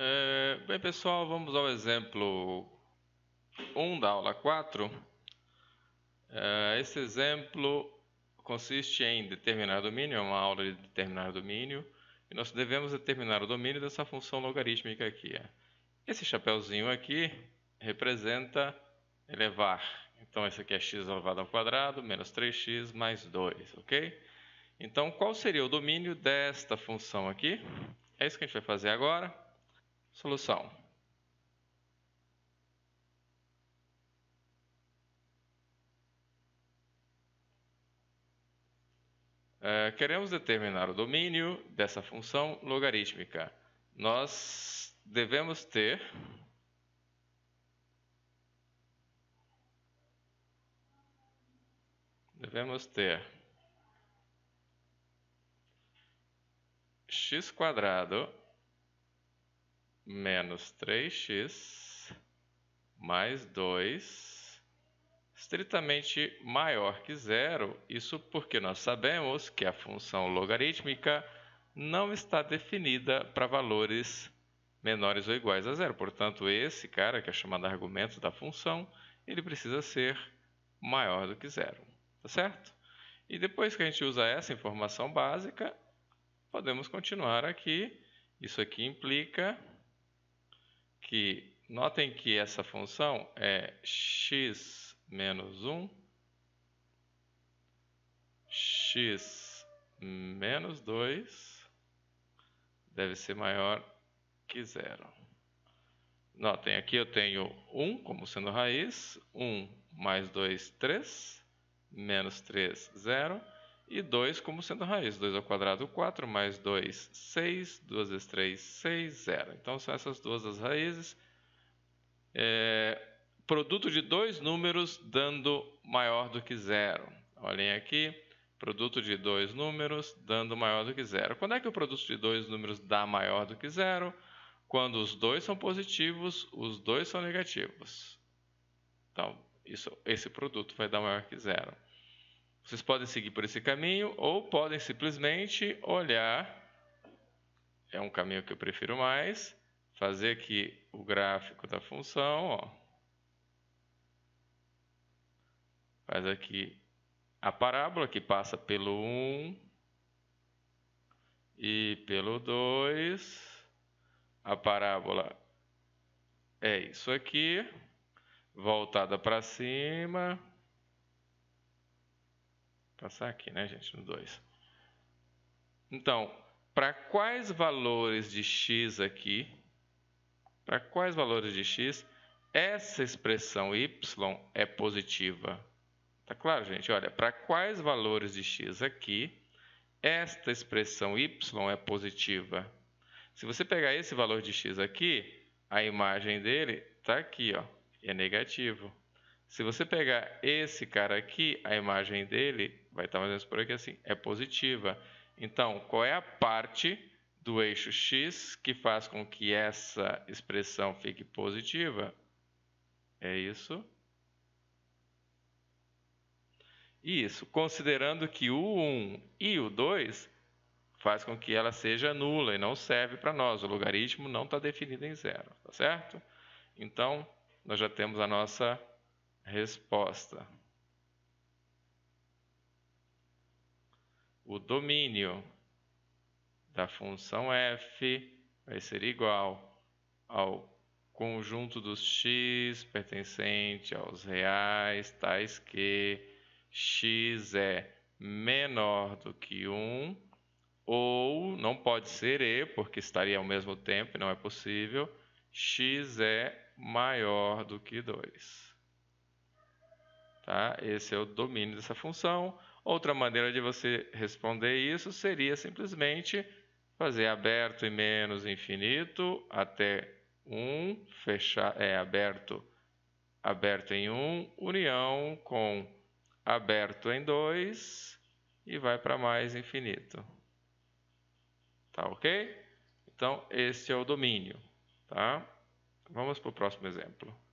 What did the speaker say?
É, bem, pessoal, vamos ao exemplo 1 da aula 4. É, eh, esse exemplo consiste em determinar domínio, é uma aula de determinar domínio, e nós devemos determinar o domínio dessa função logarítmica aqui. É. Esse chapéuzinho aqui representa elevar. Então, esse aqui é x elevado ao quadrado menos 3x mais 2, ok? Então, qual seria o domínio desta função aqui? É isso que a gente vai fazer agora. Solução. É, queremos determinar o domínio dessa função logarítmica. Nós devemos ter devemos ter x quadrado menos 3x mais 2 estritamente maior que zero, isso porque nós sabemos que a função logarítmica não está definida para valores menores ou iguais a zero. Portanto, esse cara, que é chamado argumento da função, ele precisa ser maior do que zero, tá certo? E depois que a gente usa essa informação básica, podemos continuar aqui. Isso aqui implica que notem que essa função é x menos 1, x menos 2 deve ser maior que zero. Notem aqui eu tenho 1 como sendo raiz, 1 mais 2, 3, menos 3, 0 e 2 como sendo raiz. 2 ao quadrado, 4, mais 2, 6, 2 vezes 3, 6, 0. Então são essas duas as raízes. É, produto de dois números dando maior do que zero. Olhem aqui, produto de dois números dando maior do que zero. Quando é que o produto de dois números dá maior do que zero? Quando os dois são positivos, os dois são negativos. Então, isso, esse produto vai dar maior que zero. Vocês podem seguir por esse caminho ou podem simplesmente olhar. É um caminho que eu prefiro mais. Fazer aqui o gráfico da função. Ó. Faz aqui a parábola que passa pelo 1 e pelo 2. A parábola é isso aqui, voltada para cima. Passar aqui, né, gente, no 2. Então, para quais valores de x aqui, para quais valores de x, essa expressão y é positiva? Tá claro, gente? Olha, para quais valores de x aqui, esta expressão y é positiva? Se você pegar esse valor de x aqui, a imagem dele está aqui, ó, é negativo. Se você pegar esse cara aqui, a imagem dele vai estar mais ou menos por aqui assim, é positiva. Então, qual é a parte do eixo x que faz com que essa expressão fique positiva? É isso. Isso, considerando que o 1 e o 2 faz com que ela seja nula e não serve para nós. O logaritmo não está definido em zero, tá certo? Então, nós já temos a nossa Resposta: O domínio da função f vai ser igual ao conjunto dos x pertencente aos reais, tais que x é menor do que 1, ou não pode ser e, porque estaria ao mesmo tempo e não é possível, x é maior do que 2. Tá? Esse é o domínio dessa função. Outra maneira de você responder isso seria simplesmente fazer aberto e menos infinito até 1, fechar, é, aberto, aberto em 1, união com aberto em 2 e vai para mais infinito. Tá ok? Então, esse é o domínio. Tá? Vamos para o próximo exemplo.